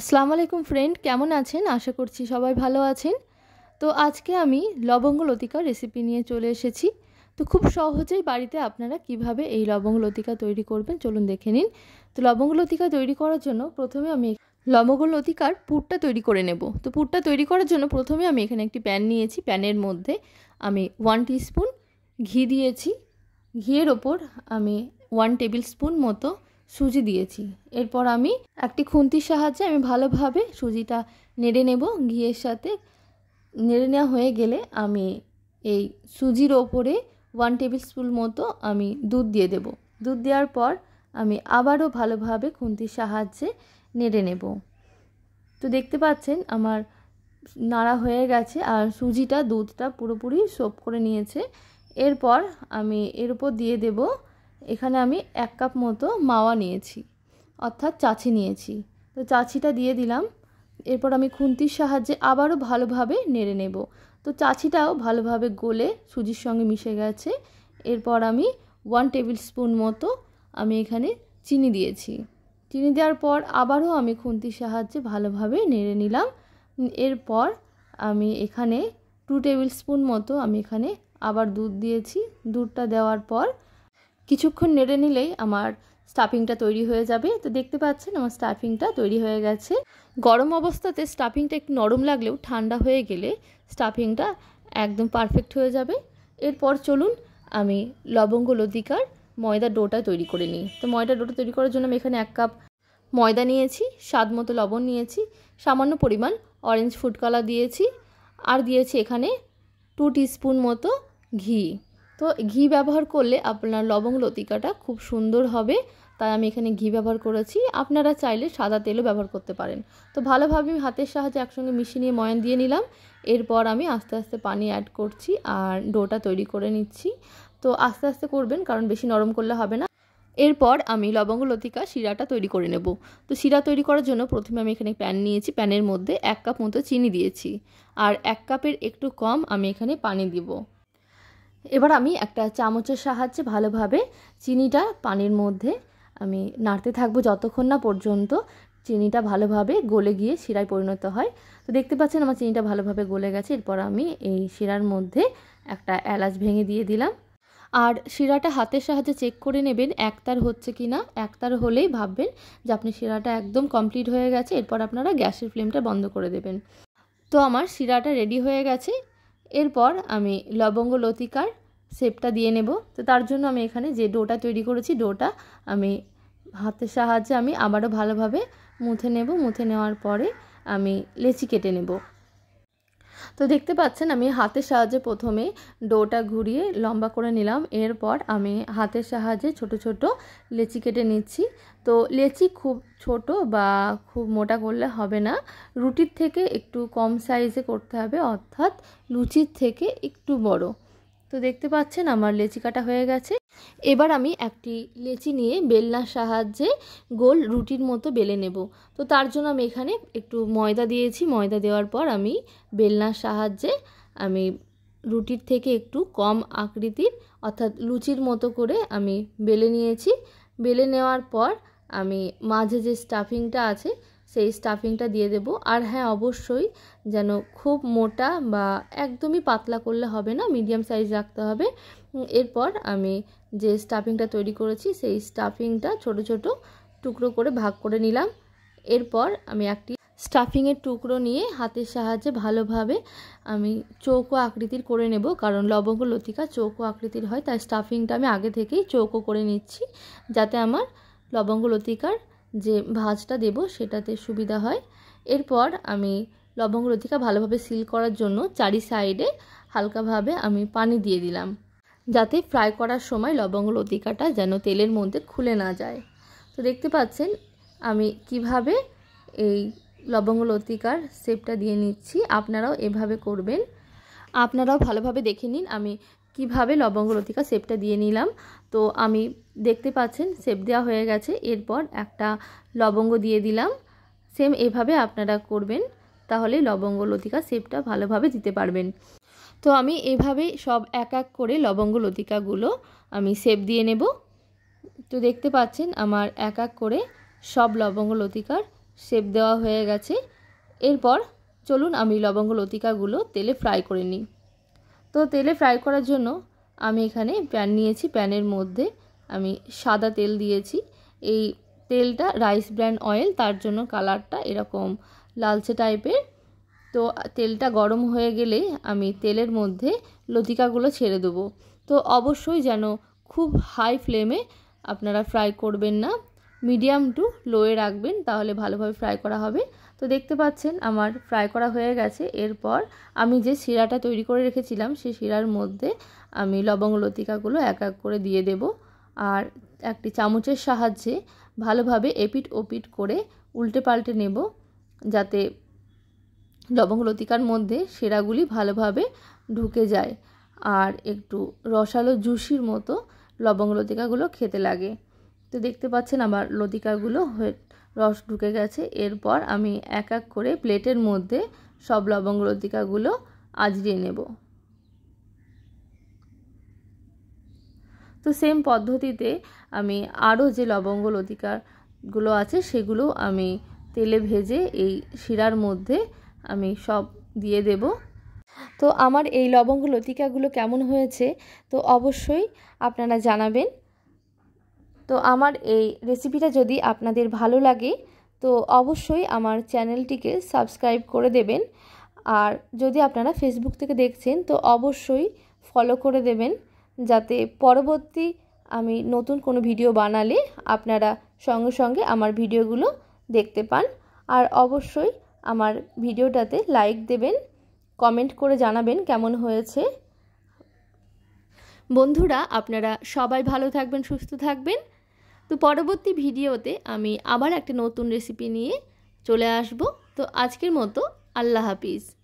আসসালামু আলাইকুম ফ্রেন্ড কেমন আছেন আশা করছি সবাই ভালো আছেন তো আজকে আমি লবঙ্গ লতিকা রেসিপি নিয়ে চলে এসেছি তো খুব সহজেই বাড়িতে আপনারা কিভাবে এই লবঙ্গ লতিকা তৈরি করবেন চলুন দেখে নিন তো লবঙ্গ লতিকা তৈরি করার জন্য প্রথমে আমি লবঙ্গ লতিকার পুরটা তৈরি করে নেব তো পুরটা তৈরি করার জন্য প্রথমে আমি এখানে একটি প্যান নিয়েছি প্যানের মধ্যে আমি ওয়ান স্পুন ঘি দিয়েছি ঘিয়ের ওপর আমি ওয়ান টেবিল স্পুন মতো সুজি দিয়েছি এরপর আমি একটি খুন্তির সাহায্যে আমি ভালোভাবে সুজিটা নেড়ে নেব ঘিয়ের সাথে নেড়ে নেওয়া হয়ে গেলে আমি এই সুজির ওপরে ওয়ান টেবিল স্পুন মতো আমি দুধ দিয়ে দেব দুধ দেওয়ার পর আমি আবারও ভালোভাবে খুন্তির সাহায্যে নেড়ে নেব তো দেখতে পাচ্ছেন আমার নাড়া হয়ে গেছে আর সুজিটা দুধটা পুরোপুরি সোপ করে নিয়েছে এরপর আমি এর উপর দিয়ে দেব এখানে আমি এক কাপ মতো মাওয়া নিয়েছি অর্থাৎ চাছি নিয়েছি তো চাছিটা দিয়ে দিলাম এরপর আমি খুন্তির সাহায্যে আবারও ভালোভাবে নেড়ে নেব তো চাছিটাও ভালোভাবে গলে সুজির সঙ্গে মিশে গেছে এরপর আমি ওয়ান টেবিল স্পুন মতো আমি এখানে চিনি দিয়েছি চিনি দেওয়ার পর আবারও আমি খুন্তির সাহায্যে ভালোভাবে নেড়ে নিলাম এরপর আমি এখানে টু টেবিল স্পুন মতো আমি এখানে আবার দুধ দিয়েছি দুধটা দেওয়ার পর কিছুক্ষণ নেড়ে নিলেই আমার স্টাফিংটা তৈরি হয়ে যাবে তো দেখতে পাচ্ছেন আমার স্টাফিংটা তৈরি হয়ে গেছে গরম অবস্থাতে স্টাফিংটা একটু নরম লাগলেও ঠান্ডা হয়ে গেলে স্টাফিংটা একদম পারফেক্ট হয়ে যাবে এরপর চলুন আমি লবঙ্গ লতিকার ময়দা ডোটা তৈরি করে নিই তো ময়দা ডোটা তৈরি করার জন্য আমি এখানে এক কাপ ময়দা নিয়েছি স্বাদ মতো লবণ নিয়েছি সামান্য পরিমাণ অরেঞ্জ ফুড দিয়েছি আর দিয়েছি এখানে টু টিস্পুন মতো ঘি তো ঘি ব্যবহার করলে আপনার লবঙ্গ লতিকাটা খুব সুন্দর হবে তাই আমি এখানে ঘি ব্যবহার করেছি আপনারা চাইলে সাদা তেলও ব্যবহার করতে পারেন তো ভালোভাবে আমি হাতের সাহায্যে একসঙ্গে মিশিয়ে নিয়ে ময়ান দিয়ে নিলাম এরপর আমি আস্তে আস্তে পানি অ্যাড করছি আর ডোটা তৈরি করে নিচ্ছি তো আস্তে আস্তে করবেন কারণ বেশি নরম করলে হবে না এরপর আমি লবঙ্গ লতিকা শিরাটা তৈরি করে নেব তো শিরা তৈরি করার জন্য প্রথমে আমি এখানে প্যান নিয়েছি প্যানের মধ্যে এক কাপ মতো চিনি দিয়েছি আর এক কাপের একটু কম আমি এখানে পানি দিব এবার আমি একটা চামচের সাহায্যে ভালোভাবে চিনিটা পানির মধ্যে আমি নাড়তে থাকবো যতক্ষণ না পর্যন্ত চিনিটা ভালোভাবে গলে গিয়ে শিরায় পরিণত হয় তো দেখতে পাচ্ছেন আমার চিনিটা ভালোভাবে গলে গেছে এরপর আমি এই শিরার মধ্যে একটা এলাচ ভেঙে দিয়ে দিলাম আর শিরাটা হাতের সাহায্যে চেক করে নেবেন একতার হচ্ছে কি না একতার হলেই ভাববেন যে আপনি শিরাটা একদম কমপ্লিট হয়ে গেছে এরপর আপনারা গ্যাসের ফ্লেমটা বন্ধ করে দেবেন তো আমার শিরাটা রেডি হয়ে গেছে এরপর আমি লবঙ্গ লতিকার শেপটা দিয়ে নেব তো তার জন্য আমি এখানে যে ডোটা তৈরি করেছি ডোটা আমি হাতের সাহায্যে আমি আবারও ভালোভাবে মুথে নেব মুথে নেওয়ার পরে আমি লেচি কেটে নেব তো দেখতে পাচ্ছেন আমি হাতের সাহায্যে প্রথমে ডোটা ঘুরিয়ে লম্বা করে নিলাম এরপর আমি হাতের সাহায্যে ছোট ছোট লেচি কেটে নিচ্ছি তো লেচি খুব ছোট বা খুব মোটা করলে হবে না রুটির থেকে একটু কম সাইজে করতে হবে অর্থাৎ লুচির থেকে একটু বড় তো দেখতে পাচ্ছেন আমার লেচি কাটা হয়ে গেছে এবার আমি একটি লেচি নিয়ে বেলনার সাহায্যে গোল রুটির মতো বেলে নেব তো তার জন্য আমি এখানে একটু ময়দা দিয়েছি ময়দা দেওয়ার পর আমি বেলনার সাহায্যে আমি রুটির থেকে একটু কম আকৃতির অর্থাৎ লুচির মতো করে আমি বেলে নিয়েছি বেলে নেওয়ার পর আমি মাঝে যে স্টাফিংটা আছে সেই স্টাফিংটা দিয়ে দেব আর হ্যাঁ অবশ্যই যেন খুব মোটা বা একদমই পাতলা করলে হবে না মিডিয়াম সাইজ রাখতে হবে এরপর আমি যে স্টাফিংটা তৈরি করেছি সেই স্টাফিংটা ছোট ছোট টুকরো করে ভাগ করে নিলাম এরপর আমি একটি স্টাফিংয়ের টুকরো নিয়ে হাতের সাহায্যে ভালোভাবে আমি চৌকো আকৃতির করে নেব কারণ লবঙ্গ লতিকা চৌকো আকৃতির হয় তাই স্টাফিংটা আমি আগে থেকেই চৌকো করে নিচ্ছি যাতে আমার লবঙ্গ লতিকার যে ভাজটা দেব সেটাতে সুবিধা হয় এরপর আমি লবঙ্গ লতিকা ভালোভাবে সিল করার জন্য চারি সাইডে হালকাভাবে আমি পানি দিয়ে দিলাম যাতে ফ্রাই করার সময় লবঙ্গ লতিকাটা যেন তেলের মধ্যে খুলে না যায় তো দেখতে পাচ্ছেন আমি কিভাবে এই লবঙ্গ লতিকার সেপটা দিয়ে নিচ্ছি আপনারাও এভাবে করবেন আপনারাও ভালোভাবে দেখে নিন আমি কিভাবে লবঙ্গ লতিকা সেপটা দিয়ে নিলাম তো আমি দেখতে পাচ্ছেন সেপ দেওয়া হয়ে গেছে এরপর একটা লবঙ্গ দিয়ে দিলাম সেম এভাবে আপনারা করবেন তাহলে লবঙ্গ লতিকা সেপটা ভালোভাবে দিতে পারবেন তো আমি এভাবে সব এক এক করে লবঙ্গ লতিকাগুলো আমি সেপ দিয়ে নেব তো দেখতে পাচ্ছেন আমার এক এক করে সব লবঙ্গ লতিকার সেপ দেওয়া হয়ে গেছে এরপর চলুন আমি লবঙ্গ লতিকাগুলো তেলে ফ্রাই করে নিই তো তেলে ফ্রাই করার জন্য আমি এখানে প্যান নিয়েছি প্যানের মধ্যে আমি সাদা তেল দিয়েছি এই তেলটা রাইস ব্র্যান্ড অয়েল তার জন্য কালারটা এরকম লালচে টাইপের তো তেলটা গরম হয়ে গেলে আমি তেলের মধ্যে লতিকাগুলো ছেড়ে দেবো তো অবশ্যই যেন খুব হাই ফ্লেমে আপনারা ফ্রাই করবেন না মিডিয়াম টু লোয়ে রাখবেন তাহলে ভালোভাবে ফ্রাই করা হবে তো দেখতে পাচ্ছেন আমার ফ্রাই করা হয়ে গেছে এরপর আমি যে শিরাটা তৈরি করে রেখেছিলাম সেই শিরার মধ্যে আমি লবঙ্গ লতিকাগুলো এক এক করে দিয়ে দেব আর একটি চামচের সাহায্যে ভালোভাবে এপিট ওপিট করে উল্টে পাল্টে নেব যাতে লবঙ্গ লতিকার মধ্যে শিরাগুলি ভালোভাবে ঢুকে যায় আর একটু রসালো জুসির মতো লবঙ্গ লতিকাগুলো খেতে লাগে তো দেখতে পাচ্ছেন আমার লতিকাগুলো হয়ে রস ঢুকে গেছে এরপর আমি এক এক করে প্লেটের মধ্যে সব লবঙ্গ লতিকাগুলো আজরিয়ে নেব তো সেম পদ্ধতিতে আমি আরও যে লবঙ্গ লতিকাগুলো আছে সেগুলো আমি তেলে ভেজে এই শিরার মধ্যে আমি সব দিয়ে দেব তো আমার এই লবঙ্গ লতিকাগুলো কেমন হয়েছে তো অবশ্যই আপনারা জানাবেন তো আমার এই রেসিপিটা যদি আপনাদের ভালো লাগে তো অবশ্যই আমার চ্যানেলটিকে সাবস্ক্রাইব করে দেবেন আর যদি আপনারা ফেসবুক থেকে দেখছেন তো অবশ্যই ফলো করে দেবেন যাতে পরবর্তী আমি নতুন কোনো ভিডিও বানালে আপনারা সঙ্গে সঙ্গে আমার ভিডিওগুলো দেখতে পান আর অবশ্যই আমার ভিডিওটাতে লাইক দেবেন কমেন্ট করে জানাবেন কেমন হয়েছে বন্ধুরা আপনারা সবাই ভালো থাকবেন সুস্থ থাকবেন তো পরবর্তী ভিডিওতে আমি আবার একটা নতুন রেসিপি নিয়ে চলে আসব তো আজকের মতো আল্লাহ হাফিজ